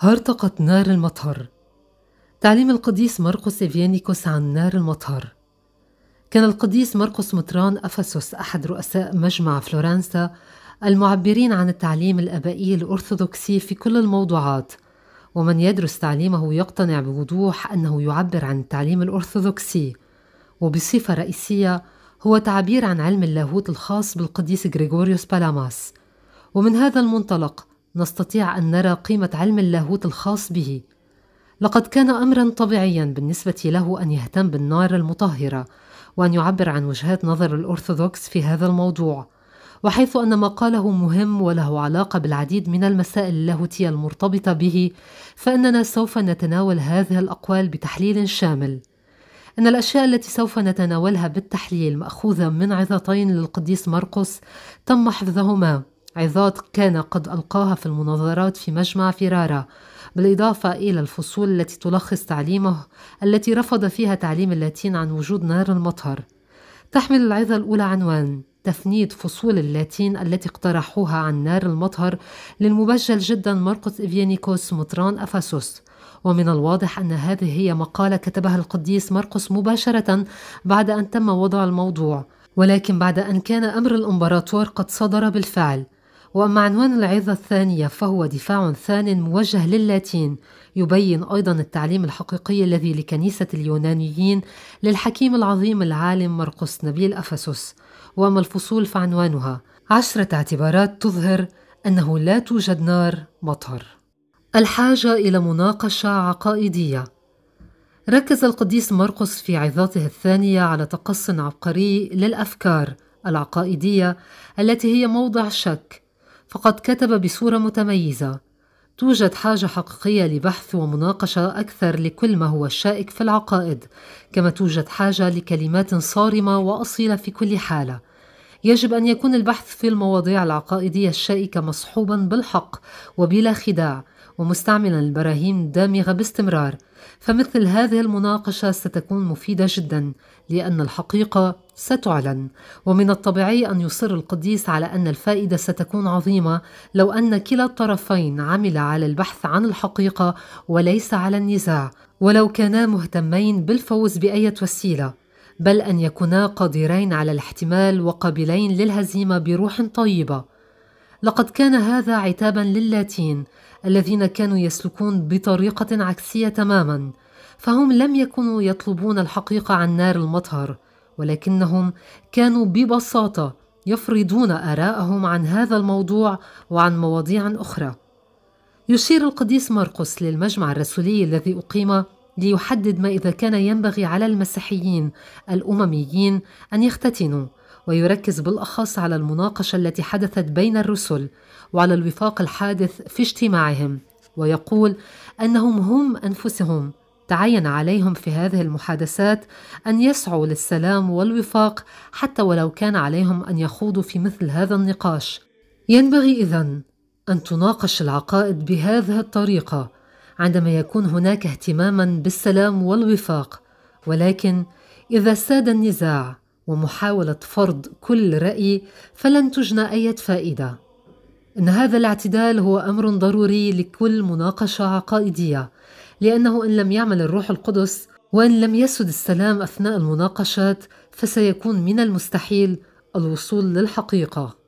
هرطقت نار المطهر تعليم القديس مرقس إفيانيكوس عن نار المطهر كان القديس مرقس مطران أفسس أحد رؤساء مجمع فلورنسا المعبرين عن التعليم الآبائي الأرثوذكسي في كل الموضوعات ومن يدرس تعليمه يقتنع بوضوح أنه يعبر عن التعليم الأرثوذكسي وبصفة رئيسية هو تعبير عن علم اللاهوت الخاص بالقديس غريغوريوس بالاماس ومن هذا المنطلق نستطيع ان نرى قيمه علم اللاهوت الخاص به لقد كان امرا طبيعيا بالنسبه له ان يهتم بالنار المطهره وان يعبر عن وجهات نظر الارثوذكس في هذا الموضوع وحيث ان ما قاله مهم وله علاقه بالعديد من المسائل اللاهوتيه المرتبطه به فاننا سوف نتناول هذه الاقوال بتحليل شامل ان الاشياء التي سوف نتناولها بالتحليل ماخوذه من عظتين للقديس مرقس تم حفظهما عظات كان قد ألقاها في المناظرات في مجمع فرارة بالإضافة إلى الفصول التي تلخص تعليمه التي رفض فيها تعليم اللاتين عن وجود نار المطهر تحمل العظة الأولى عنوان تفنيد فصول اللاتين التي اقترحوها عن نار المطهر للمبجل جدا مرقس إفيانيكوس مطران أفاسوس ومن الواضح أن هذه هي مقالة كتبها القديس مرقس مباشرة بعد أن تم وضع الموضوع ولكن بعد أن كان أمر الإمبراطور قد صدر بالفعل وأما عنوان العظة الثانية فهو دفاع ثان موجه للاتين يبين أيضا التعليم الحقيقي الذي لكنيسة اليونانيين للحكيم العظيم العالم مرقس نبيل أفسس وأما الفصول فعنوانها عشرة اعتبارات تظهر أنه لا توجد نار مطر الحاجة إلى مناقشة عقائدية ركز القديس مرقس في عظاته الثانية على تقص عبقري للأفكار العقائدية التي هي موضع شك فقد كتب بصورة متميزة توجد حاجة حقيقية لبحث ومناقشة أكثر لكل ما هو الشائك في العقائد، كما توجد حاجة لكلمات صارمة وأصيلة في كل حالة، يجب أن يكون البحث في المواضيع العقائدية الشائكة مصحوبا بالحق وبلا خداع ومستعملا البراهين الدامغة باستمرار فمثل هذه المناقشة ستكون مفيدة جدا لأن الحقيقة ستعلن ومن الطبيعي أن يصر القديس على أن الفائدة ستكون عظيمة لو أن كلا الطرفين عمل على البحث عن الحقيقة وليس على النزاع ولو كانا مهتمين بالفوز بأية وسيلة بل أن يكونا قادرين على الاحتمال وقابلين للهزيمة بروح طيبة لقد كان هذا عتابا للاتين الذين كانوا يسلكون بطريقة عكسية تماما فهم لم يكونوا يطلبون الحقيقة عن نار المطهر ولكنهم كانوا ببساطة يفرضون آراءهم عن هذا الموضوع وعن مواضيع أخرى يشير القديس مرقس للمجمع الرسولي الذي أقيم ليحدد ما إذا كان ينبغي على المسيحيين الأمميين أن يختتنوا ويركز بالأخص على المناقشة التي حدثت بين الرسل وعلى الوفاق الحادث في اجتماعهم ويقول أنهم هم أنفسهم تعين عليهم في هذه المحادثات أن يسعوا للسلام والوفاق حتى ولو كان عليهم أن يخوضوا في مثل هذا النقاش ينبغي إذن أن تناقش العقائد بهذه الطريقة عندما يكون هناك اهتماما بالسلام والوفاق ولكن اذا ساد النزاع ومحاوله فرض كل راي فلن تجنى اي فائده ان هذا الاعتدال هو امر ضروري لكل مناقشه عقائديه لانه ان لم يعمل الروح القدس وان لم يسد السلام اثناء المناقشات فسيكون من المستحيل الوصول للحقيقه